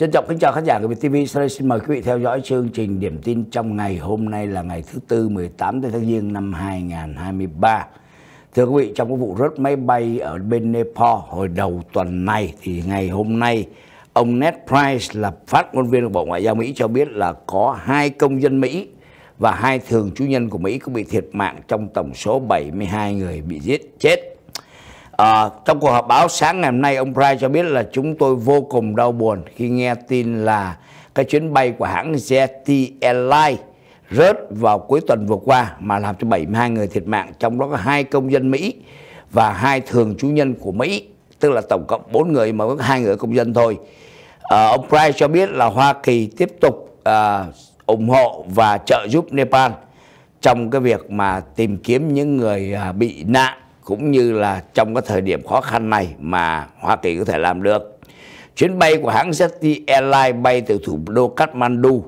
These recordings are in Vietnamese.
Trân trọng kính chào khán giả của VTV Sau xin mời quý vị theo dõi chương trình điểm tin trong ngày hôm nay là ngày thứ Tư 18 tháng Giêng năm 2023. Thưa quý vị, trong cái vụ rớt máy bay ở bên Nepal hồi đầu tuần này thì ngày hôm nay ông Ned Price là phát ngôn viên của Bộ Ngoại giao Mỹ cho biết là có hai công dân Mỹ và hai thường trú nhân của Mỹ cũng bị thiệt mạng trong tổng số 72 người bị giết chết. À, trong cuộc họp báo sáng ngày hôm nay, ông Price cho biết là chúng tôi vô cùng đau buồn khi nghe tin là cái chuyến bay của hãng Jet Airlines rớt vào cuối tuần vừa qua mà làm cho 72 người thiệt mạng, trong đó có hai công dân Mỹ và hai thường trú nhân của Mỹ, tức là tổng cộng 4 người mà có hai người công dân thôi. À, ông Price cho biết là Hoa Kỳ tiếp tục à, ủng hộ và trợ giúp Nepal trong cái việc mà tìm kiếm những người à, bị nạn cũng như là trong cái thời điểm khó khăn này mà Hoa Kỳ có thể làm được. Chuyến bay của hãng Zeti Airlines bay từ thủ đô Kathmandu uh,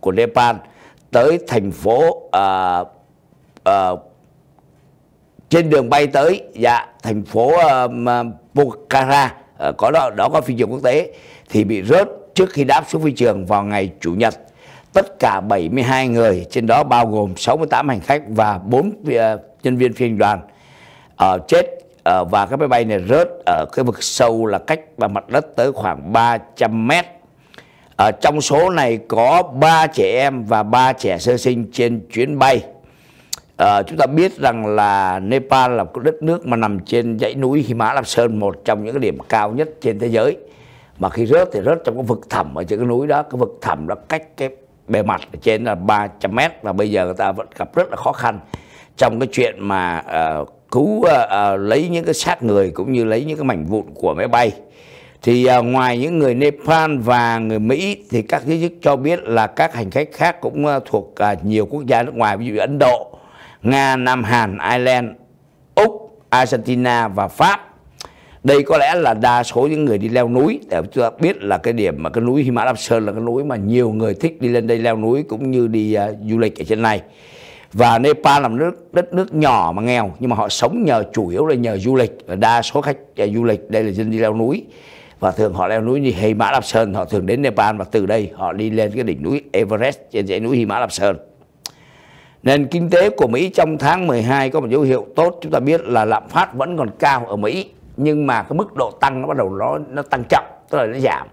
của Nepal tới thành phố uh, uh, trên đường bay tới dạ thành phố um, Pokhara uh, có đó đó có phi trường quốc tế thì bị rớt trước khi đáp xuống phi trường vào ngày chủ nhật tất cả 72 người trên đó bao gồm 68 hành khách và 4 uh, nhân viên phi hành đoàn uh, chết uh, và cái máy bay này rớt ở cái vực sâu là cách mặt đất tới khoảng 300 mét. Uh, trong số này có 3 trẻ em và 3 trẻ sơ sinh trên chuyến bay. À, chúng ta biết rằng là Nepal là một đất nước mà nằm trên dãy núi Himalaya Sơn một trong những cái điểm cao nhất trên thế giới mà khi rớt thì rớt trong cái vực thẳm ở trên cái núi đó cái vực thẳm đó cách cái bề mặt ở trên là 300 mét và bây giờ người ta vẫn gặp rất là khó khăn trong cái chuyện mà uh, cứu uh, uh, lấy những cái xác người cũng như lấy những cái mảnh vụn của máy bay thì uh, ngoài những người Nepal và người Mỹ thì các giới chức cho biết là các hành khách khác cũng uh, thuộc uh, nhiều quốc gia nước ngoài ví dụ Ấn Độ, Nga, Nam Hàn, Ireland, Úc, Argentina và Pháp. Đây có lẽ là đa số những người đi leo núi để chúng ta biết là cái điểm mà cái núi Himalaya là cái núi mà nhiều người thích đi lên đây leo núi cũng như đi uh, du lịch ở trên này và Nepal là một nước đất nước nhỏ mà nghèo nhưng mà họ sống nhờ chủ yếu là nhờ du lịch và đa số khách ờ, du lịch đây là dân đi leo núi và thường họ leo núi như Hy Mã Lạp Sơn họ thường đến Nepal và từ đây họ đi lên cái đỉnh núi Everest trên dãy núi Hy Mã Lạp Sơn Nền kinh tế của Mỹ trong tháng 12 có một dấu hiệu tốt chúng ta biết là lạm phát vẫn còn cao ở Mỹ nhưng mà cái mức độ tăng nó bắt đầu nó nó tăng chậm tức là nó giảm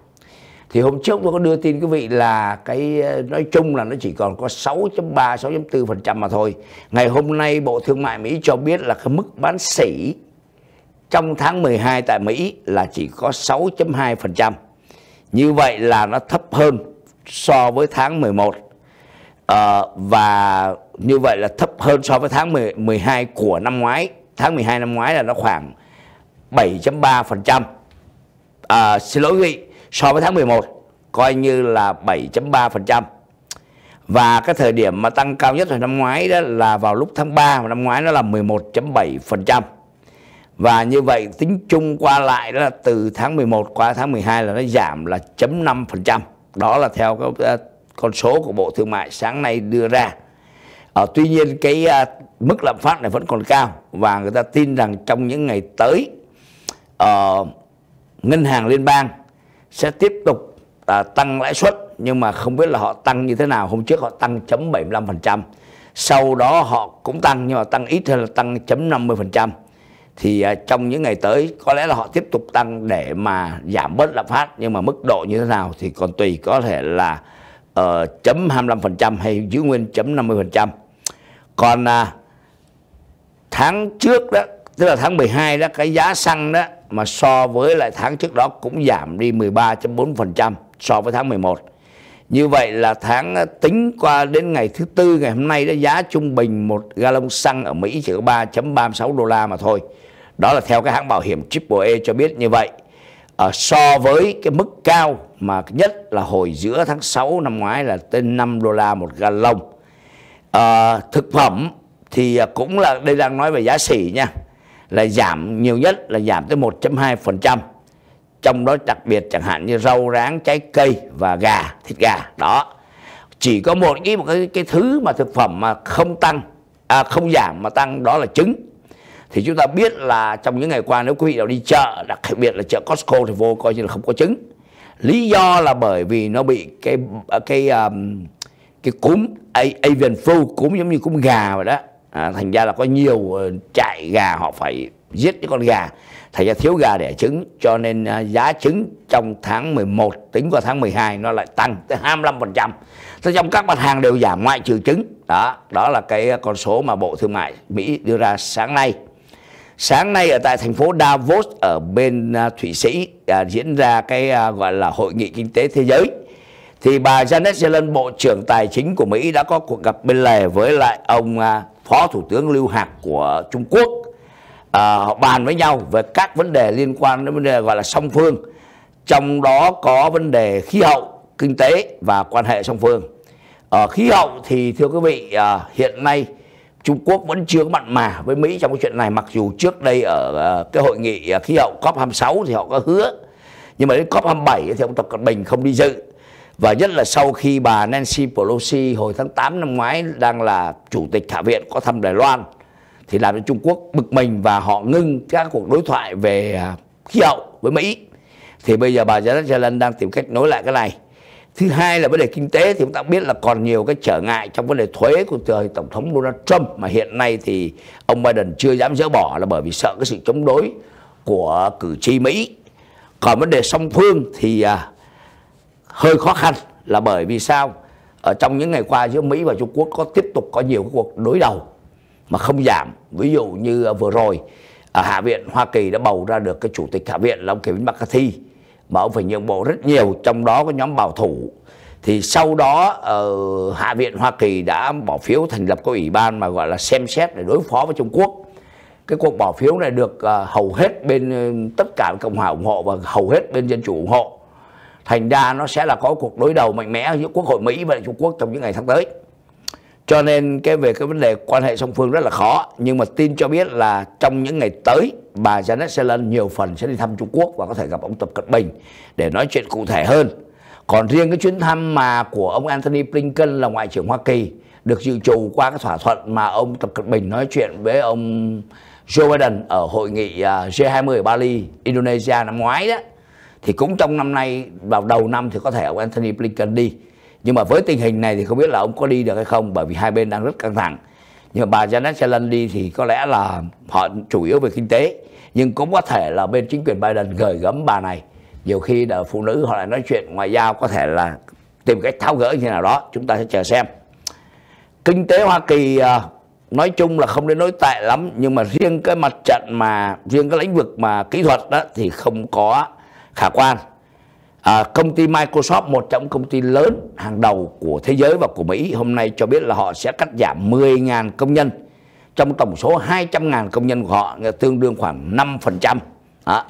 thì hôm trước tôi có đưa tin quý vị là cái ờ, nói chung là nó chỉ còn có 6.3 6.4% mà thôi. Ngày hôm nay Bộ Thương mại Mỹ cho biết là cái mức bán sỉ trong tháng 12 tại Mỹ là chỉ có 6.2%. Như vậy là nó thấp hơn so với tháng 11 à, ờ, và như vậy là thấp hơn so với tháng 10, 12 của năm ngoái. Tháng 12 năm ngoái là nó khoảng 7.3%. À, xin lỗi quý vị, so với tháng 11 coi như là 7.3% và cái thời điểm mà tăng cao nhất hồi năm ngoái đó là vào lúc tháng 3 năm ngoái nó là 11.7% và như vậy tính chung qua lại đó là từ tháng 11 qua tháng 12 là nó giảm là 0.5% đó là theo cái ờ, con số của Bộ Thương mại sáng nay đưa ra à, tuy nhiên cái à, mức lạm phát này vẫn còn cao và người ta tin rằng trong những ngày tới uh, ngân hàng liên bang sẽ tiếp tục à, tăng lãi suất nhưng mà không biết là họ tăng như thế nào hôm trước họ tăng chấm 75% sau đó họ cũng tăng nhưng mà tăng ít hơn là tăng chấm 50% thì à, trong những ngày tới có lẽ là họ tiếp tục tăng để mà giảm bớt lạm phát nhưng mà mức độ như thế nào thì còn tùy có thể là ờ, chấm uh, 25% hay giữ nguyên chấm 50% còn à, tháng trước đó tức là tháng 12 đó cái giá xăng đó mà so với lại tháng trước đó cũng giảm đi 13.4% so với tháng 11. Như vậy là tháng ờ, tính qua đến ngày thứ tư ngày hôm nay đó giá trung bình một gallon xăng ở Mỹ chỉ có 3.36 đô la mà thôi. Đó là theo cái hãng bảo hiểm AAA cho biết như vậy. À, so với cái mức cao mà nhất là hồi giữa tháng 6 năm ngoái là tên 5 đô la một gallon. À, thực phẩm thì cũng là đây đang nói về giá xỉ nha là giảm nhiều nhất là giảm tới 1.2%. Trong đó đặc biệt chẳng hạn như rau ráng, trái cây và gà, thịt gà đó. Chỉ có một cái một cái, cái thứ mà thực phẩm mà không tăng à, không giảm mà tăng đó là trứng. Thì chúng ta biết là trong những ngày qua nếu quý vị nào đi chợ, đặc biệt là chợ Costco thì vô coi như là không có trứng. Lý do là bởi vì nó bị cái cái um, cái cúm avian flu cúm giống như cúm gà vậy đó à, thành ra là có nhiều ờ, trại gà họ phải giết những con gà thành ra thiếu gà đẻ trứng cho nên à, giá trứng trong tháng 11 tính vào tháng 12 nó lại tăng tới 25% thế trong các mặt hàng đều giảm ngoại trừ trứng đó đó là cái con số mà Bộ Thương mại Mỹ đưa ra sáng nay sáng nay ở tại thành phố Davos ở bên à, Thụy Sĩ à, diễn ra cái à, gọi là hội nghị kinh tế thế giới thì bà Janet Yellen Bộ trưởng Tài chính của Mỹ đã có cuộc gặp bên lề với lại ông à, Phó Thủ tướng Lưu Hạc của Trung Quốc à, họ bàn với nhau về các vấn đề liên quan đến vấn đề gọi là song phương trong đó có vấn đề khí hậu kinh tế và quan hệ song phương à, khí hậu thì thưa quý vị à, hiện nay Trung Quốc vẫn chưa mặn mà với Mỹ trong cái chuyện này mặc dù trước đây ở à, cái hội nghị à, khí hậu COP26 thì họ có hứa nhưng mà đến COP27 thì ông Tập Cận Bình không đi dự và nhất là sau khi bà Nancy Pelosi hồi tháng 8 năm ngoái đang là chủ tịch Hạ viện có thăm Đài Loan thì làm cho Trung Quốc bực mình và họ ngưng các cuộc đối thoại về à, khí hậu với Mỹ. Thì bây giờ bà Janet Yellen đang tìm cách nối lại cái này. Thứ hai là vấn đề kinh tế thì chúng ta biết là còn nhiều cái trở ngại trong vấn đề thuế của thời Tổng thống Donald Trump mà hiện nay thì ông Biden chưa dám dỡ bỏ là bởi vì sợ cái sự chống đối của cử tri Mỹ. Còn vấn đề song phương thì à, hơi khó khăn là bởi vì sao ở trong những ngày qua giữa Mỹ và Trung Quốc có tiếp tục có nhiều cuộc đối đầu mà không giảm ví dụ như ờ, vừa rồi ở ờ, Hạ viện Hoa Kỳ đã bầu ra được cái chủ tịch Hạ viện là ông Kevin McCarthy mà ông phải nhượng bộ rất nhiều trong đó có nhóm bảo thủ thì sau đó ở ờ, Hạ viện Hoa Kỳ đã bỏ phiếu thành lập cái ủy ban mà gọi là xem xét để đối phó với Trung Quốc cái cuộc bỏ phiếu này được hầu hết bên tất cả cộng hòa ủng hộ và hầu hết bên dân chủ ủng hộ thành ra nó sẽ là có cuộc đối đầu mạnh mẽ giữa quốc hội mỹ và trung quốc trong những ngày sắp tới cho nên cái về cái vấn đề quan hệ song phương rất là khó nhưng mà tin cho biết là trong những ngày tới bà Janet Yellen nhiều phần sẽ đi thăm Trung Quốc và có thể gặp ông Tập Cận Bình để nói chuyện cụ thể hơn còn riêng cái chuyến thăm mà của ông Anthony Blinken là ngoại trưởng Hoa Kỳ được dự trù qua cái thỏa thuận mà ông Tập Cận Bình nói chuyện với ông Joe Biden ở hội nghị à, G20 ở Bali, Indonesia năm ngoái đó thì cũng trong năm nay vào đầu năm thì có thể ông Anthony Blinken đi nhưng mà với tình hình này thì không biết là ông có đi được hay không bởi vì hai bên đang rất căng thẳng nhưng mà bà Janet Yellen đi thì có lẽ là họ chủ yếu về kinh tế nhưng cũng có thể là bên chính quyền Biden gửi gắm bà này nhiều khi là phụ nữ họ lại nói chuyện ngoại giao có thể là tìm cách tháo gỡ như nào đó chúng ta sẽ chờ xem kinh tế Hoa Kỳ à, nói chung là không đến nỗi tệ lắm nhưng mà riêng cái mặt trận mà riêng cái lĩnh vực mà kỹ thuật đó thì không có khả quan à, công ty Microsoft một trong công ty lớn hàng đầu của thế giới và của Mỹ hôm nay cho biết là họ sẽ cắt giảm 10.000 công nhân trong tổng số 200.000 công nhân của họ tương đương khoảng 5% đó.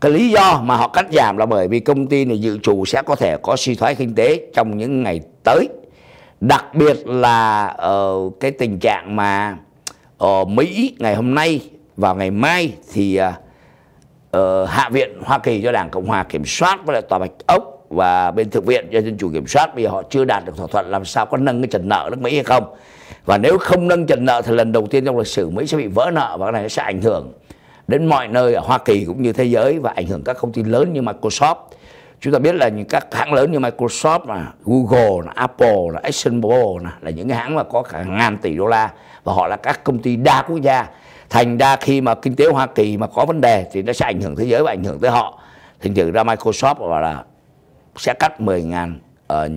cái lý do mà họ cắt giảm là bởi vì công ty này dự trù sẽ có thể có suy thoái kinh tế trong những ngày tới đặc biệt là uh, cái tình trạng mà ở ờ, Mỹ ngày hôm nay và ngày mai thì uh, uh, hạ viện Hoa Kỳ cho Đảng Cộng hòa kiểm soát với lại tòa Bạch Ốc và bên thượng viện do dân chủ kiểm soát vì họ chưa đạt được thỏa thuận làm sao có nâng cái trần nợ nước Mỹ hay không và nếu không nâng trần nợ thì lần đầu tiên trong lịch sử Mỹ sẽ bị vỡ nợ và cái này sẽ ảnh hưởng đến mọi nơi ở Hoa Kỳ cũng như thế giới và ảnh hưởng các công ty lớn như Microsoft chúng ta biết là những các hãng lớn như Microsoft là Google là Apple là Exxon Mobil là những cái hãng mà có cả ngàn tỷ đô la và họ là các công ty đa quốc gia thành ra khi mà kinh tế Hoa Kỳ mà có vấn đề thì nó sẽ ảnh hưởng thế giới và ảnh hưởng tới họ thành thử ra Microsoft bảo là sẽ cắt 10.000 uh, ờ,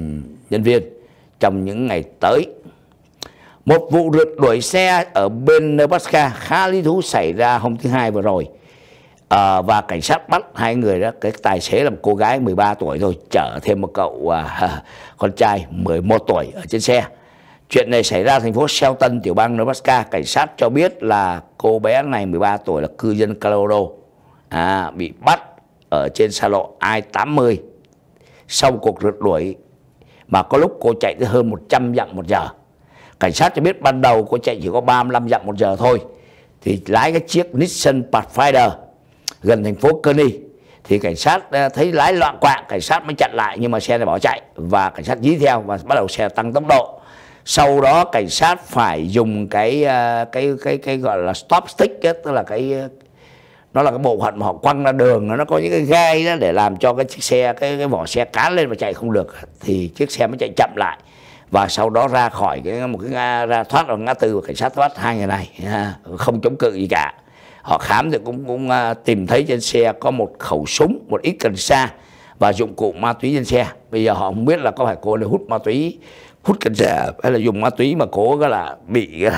nhân viên trong những ngày tới một vụ rượt đuổi xe ở bên Nebraska khá lý thú xảy ra hôm thứ hai vừa rồi à, và cảnh sát bắt hai người đó cái tài xế là một cô gái 13 tuổi thôi chở thêm một cậu à, con trai 11 tuổi ở trên xe Chuyện này xảy ra thành phố Shelton, tiểu bang Nebraska. Cảnh sát cho biết là cô bé này 13 tuổi là cư dân Colorado à, bị bắt ở trên xa lộ I-80 sau cuộc rượt đuổi mà có lúc cô chạy tới hơn 100 dặm một giờ. Cảnh sát cho biết ban đầu cô chạy chỉ có 35 dặm một giờ thôi. Thì lái cái chiếc Nissan Pathfinder gần thành phố Kearney thì cảnh sát ờ, thấy lái loạn quạng cảnh sát mới chặn lại nhưng mà xe này bỏ chạy và cảnh sát dí theo và bắt đầu xe tăng tốc độ sau đó cảnh sát phải dùng cái ờ, cái cái cái gọi là stop stick ấy, tức là cái nó là cái bộ phận mà họ quăng ra đường nó có những cái gai đó để làm cho cái chiếc xe cái cái vỏ xe cán lên và chạy không được thì chiếc xe mới chạy chậm lại và sau đó ra khỏi cái một cái ngã ra thoát vào ngã tư và cảnh sát thoát hai người này không chống cự gì cả họ khám thì cũng cũng ờ, tìm thấy trên xe có một khẩu súng một ít cần sa và dụng cụ ma túy trên xe bây giờ họ không biết là có phải cô này hút ma túy hút cần rạp hay là dùng ma túy mà cố cái là bị uh,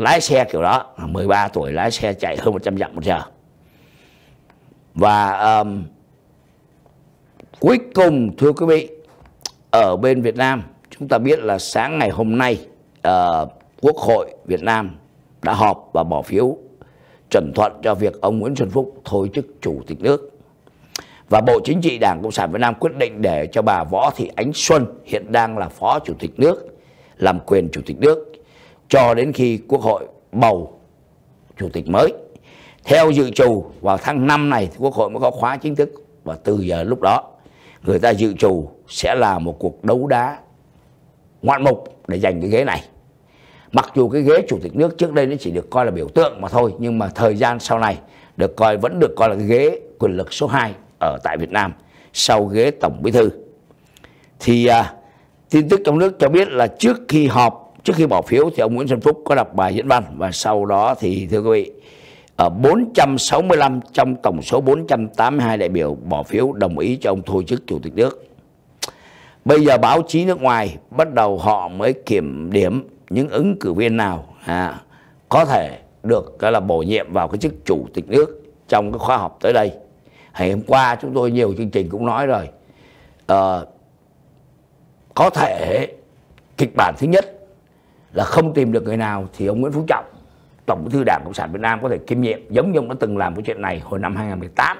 lái xe kiểu đó 13 tuổi lái xe chạy hơn 100 dặm một giờ và um, cuối cùng thưa quý vị ở bên Việt Nam chúng ta biết là sáng ngày hôm nay uh, Quốc hội Việt Nam đã họp và bỏ phiếu chuẩn thuận cho việc ông Nguyễn Xuân Phúc thôi chức chủ tịch nước và Bộ Chính trị Đảng Cộng sản Việt Nam quyết định để cho bà Võ Thị Ánh Xuân hiện đang là Phó Chủ tịch nước làm quyền Chủ tịch nước cho đến khi Quốc hội bầu Chủ tịch mới. Theo dự trù vào tháng 5 này Quốc hội mới có khóa chính thức và từ giờ lúc đó người ta dự trù sẽ là một cuộc đấu đá ngoạn mục để giành cái ghế này. Mặc dù cái ghế chủ tịch nước trước đây nó chỉ được coi là biểu tượng mà thôi, nhưng mà thời gian sau này được coi vẫn được coi là cái ghế quyền lực số 2 ở tại Việt Nam sau ghế Tổng Bí thư. Thì à, tin tức trong nước cho biết là trước khi họp, trước khi bỏ phiếu thì ông Nguyễn Xuân Phúc có đọc bài diễn văn và sau đó thì thưa quý vị, ở 465 trong tổng số 482 đại biểu bỏ phiếu đồng ý cho ông thôi chức chủ tịch nước. Bây giờ báo chí nước ngoài bắt đầu họ mới kiểm điểm những ứng cử viên nào à, có thể được gọi là bổ nhiệm vào cái chức chủ tịch nước trong cái khóa học tới đây. Ngày hôm qua chúng tôi nhiều chương trình cũng nói rồi à, Có thể kịch bản thứ nhất là không tìm được người nào thì ông Nguyễn Phú Trọng Tổng bí thư Đảng Cộng sản Việt Nam có thể kiêm nhiệm giống như ông đã từng làm cái chuyện này hồi năm 2018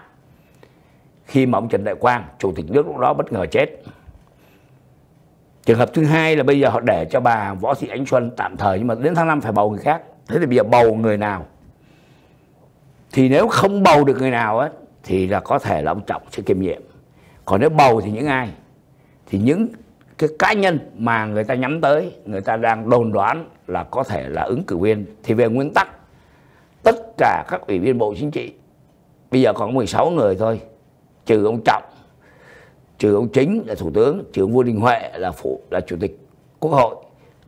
khi mà ông Trần Đại Quang, chủ tịch nước lúc đó bất ngờ chết. Trường hợp thứ hai là bây giờ họ để cho bà Võ Thị Ánh Xuân tạm thời nhưng mà đến tháng năm phải bầu người khác. Thế thì bây giờ bầu người nào? Thì nếu không bầu được người nào ấy, thì là có thể là ông Trọng sẽ kiêm nhiệm còn nếu bầu thì những ai thì những cái cá nhân mà người ta nhắm tới người ta đang đồn đoán là có thể là ứng cử viên thì về nguyên tắc tất cả các ủy viên bộ chính trị bây giờ còn 16 người thôi trừ ông Trọng trừ ông Chính là thủ tướng trừ ông Vương Đình Huệ là phụ là chủ tịch quốc hội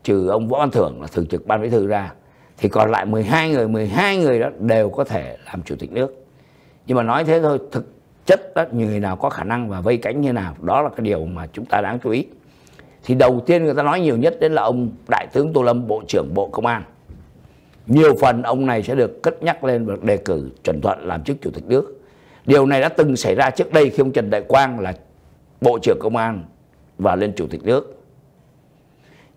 trừ ông Võ Văn Thưởng là thường trực ban bí thư ra thì còn lại 12 người 12 người đó đều có thể làm chủ tịch nước nhưng mà nói thế thôi thực chất đó người nào có khả năng và vây cánh như nào đó là cái điều mà chúng ta đáng chú ý thì đầu tiên người ta nói nhiều nhất đến là ông đại tướng tô lâm bộ trưởng bộ công an nhiều phần ông này sẽ được cất nhắc lên và đề cử chuẩn thuận làm chức chủ tịch nước điều này đã từng xảy ra trước đây khi ông trần đại quang là bộ trưởng công an và lên chủ tịch nước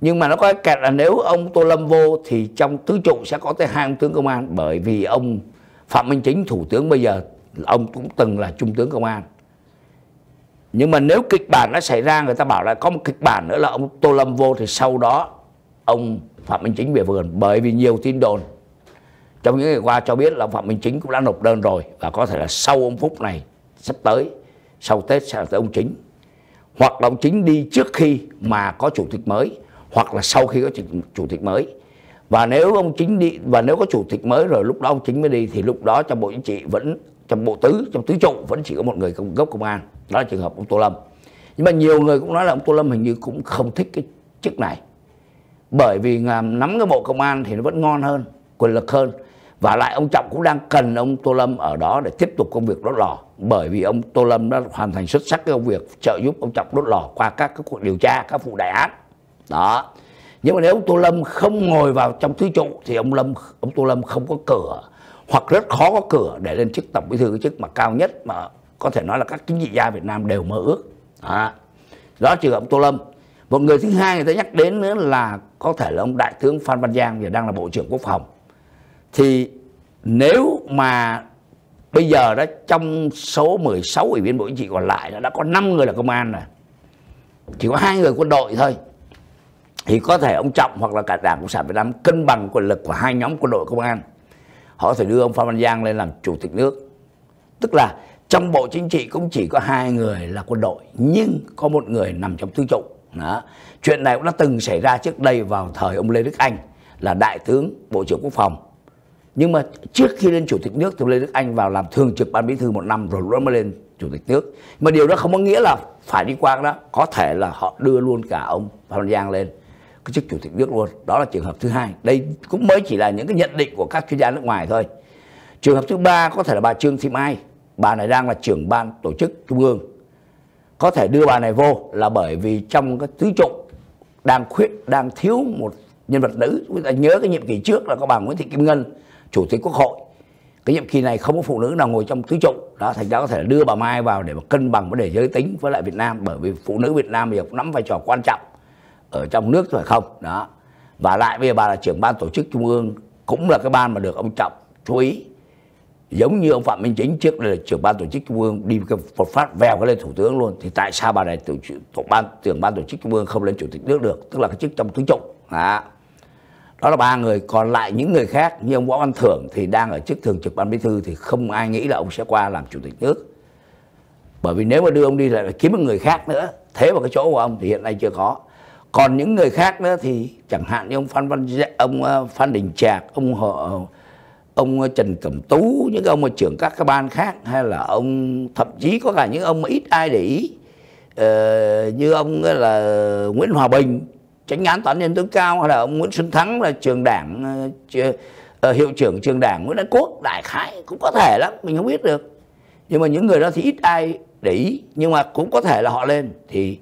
nhưng mà nó có kẹt là nếu ông tô lâm vô thì trong tứ trụ sẽ có tới hai ông tướng công an bởi vì ông phạm minh chính thủ tướng bây giờ ông cũng từng là trung tướng công an nhưng mà nếu kịch bản đã xảy ra người ta bảo là có một kịch bản nữa là ông tô lâm vô thì sau đó ông phạm minh chính về vườn bởi vì nhiều tin đồn trong những ngày qua cho biết là phạm minh chính cũng đã nộp đơn rồi và có thể là sau ông phúc này sắp tới sau tết sẽ là tới ông chính hoặc là ông chính đi trước khi mà có chủ tịch mới hoặc là sau khi có chủ tịch mới và nếu ông chính đi và nếu có chủ tịch mới rồi lúc đó ông chính mới đi thì lúc đó trong bộ chính trị vẫn trong bộ tứ trong tứ trụ vẫn chỉ có một người gốc công an đó là trường hợp ông tô lâm nhưng mà nhiều người cũng nói là ông tô lâm hình như cũng không thích cái chức này bởi vì nắm cái bộ công an thì nó vẫn ngon hơn quyền lực hơn và lại ông trọng cũng đang cần ông tô lâm ở đó để tiếp tục công việc đốt lò bởi vì ông tô lâm đã hoàn thành xuất sắc cái công việc trợ giúp ông trọng đốt lò qua các, các cuộc điều tra các vụ đại án đó nhưng mà nếu ông tô lâm không ngồi vào trong tứ trụ thì ông lâm ông tô lâm không có cửa hoặc rất khó có cửa để lên chức tổng bí thư cái chức mà cao nhất mà có thể nói là các chính trị gia Việt Nam đều mơ ước à, đó trường hợp Tô Lâm một người thứ hai người ta nhắc đến nữa là có thể là ông đại tướng Phan Văn Giang giờ đang là bộ trưởng quốc phòng thì nếu mà bây giờ đó trong số 16 ủy viên bộ chính trị còn lại đã có 5 người là công an rồi chỉ có hai người quân đội thôi thì có thể ông Trọng hoặc là cả Đảng Cộng sản Việt Nam cân bằng quyền lực của hai nhóm quân đội công an họ phải đưa ông Phan Văn Giang lên làm chủ tịch nước tức là trong bộ chính trị cũng chỉ có hai người là quân đội nhưng có một người nằm trong tư trụ đó. chuyện này cũng đã từng xảy ra trước đây vào thời ông Lê Đức Anh là đại tướng bộ trưởng quốc phòng nhưng mà trước khi lên chủ tịch nước thì Lê Đức Anh vào làm thường trực ban bí thư một năm rồi mới lên chủ tịch nước mà điều đó không có nghĩa là phải đi qua đó có thể là họ đưa luôn cả ông Phan Văn Giang lên cái chức chủ tịch nước luôn đó là trường hợp thứ hai đây cũng mới chỉ là những cái nhận định của các chuyên gia nước ngoài thôi trường hợp thứ ba có thể là bà trương thị mai bà này đang là trưởng ban tổ chức trung ương có thể đưa bà này vô là bởi vì trong cái thứ trụng đang khuyết đang thiếu một nhân vật nữ chúng ta nhớ cái nhiệm kỳ trước là có bà nguyễn thị kim ngân chủ tịch quốc hội cái nhiệm kỳ này không có phụ nữ nào ngồi trong thứ trụng đó thành ra có thể đưa bà mai vào để mà cân bằng vấn đề giới tính với lại việt nam bởi vì phụ nữ việt nam bây giờ cũng nắm vai trò quan trọng ở trong nước phải không đó và lại bây giờ bà là trưởng ban tổ chức trung ương cũng là cái ban mà được ông trọng chú ý giống như ông phạm minh chính trước đây là trưởng ban tổ chức trung ương đi một phát vèo cái lên thủ tướng luôn thì tại sao bà này tổ, tổ ban trưởng ban tổ chức trung ương không lên chủ tịch nước được tức là cái chức trong thứ trụ đó. đó là ba người còn lại những người khác như ông võ văn thưởng thì đang ở chức thường trực ban bí thư thì không ai nghĩ là ông sẽ qua làm chủ tịch nước bởi vì nếu mà đưa ông đi lại là kiếm một người khác nữa thế vào cái chỗ của ông thì hiện nay chưa có còn những người khác nữa thì chẳng hạn như ông phan văn ông ờ, phan đình trạc ông họ ông trần cẩm tú những ông mà trưởng các cái ban khác hay là ông thậm chí có cả những ông mà ít ai để ý ờ, như ông là nguyễn hòa bình tránh án toán nhân tối cao hay là ông nguyễn xuân thắng là trường đảng ờ, ờ, hiệu trưởng trường đảng nguyễn đại quốc đại khái cũng có thể lắm mình không biết được nhưng mà những người đó thì ít ai để ý nhưng mà cũng có thể là họ lên thì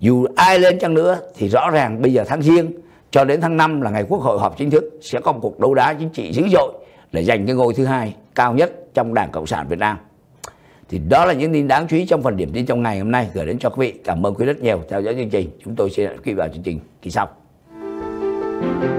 dù ai lên chăng nữa thì rõ ràng bây giờ tháng riêng cho đến tháng 5 là ngày quốc hội họp chính thức sẽ có một cuộc đấu đá chính trị dữ dội để giành cái ngôi thứ hai cao nhất trong Đảng Cộng sản Việt Nam. Thì đó là những tin đáng chú ý trong phần điểm tin trong ngày hôm nay gửi đến cho quý vị. Cảm ơn quý rất nhiều theo dõi chương trình. Chúng tôi sẽ quay vào chương trình kỳ sau.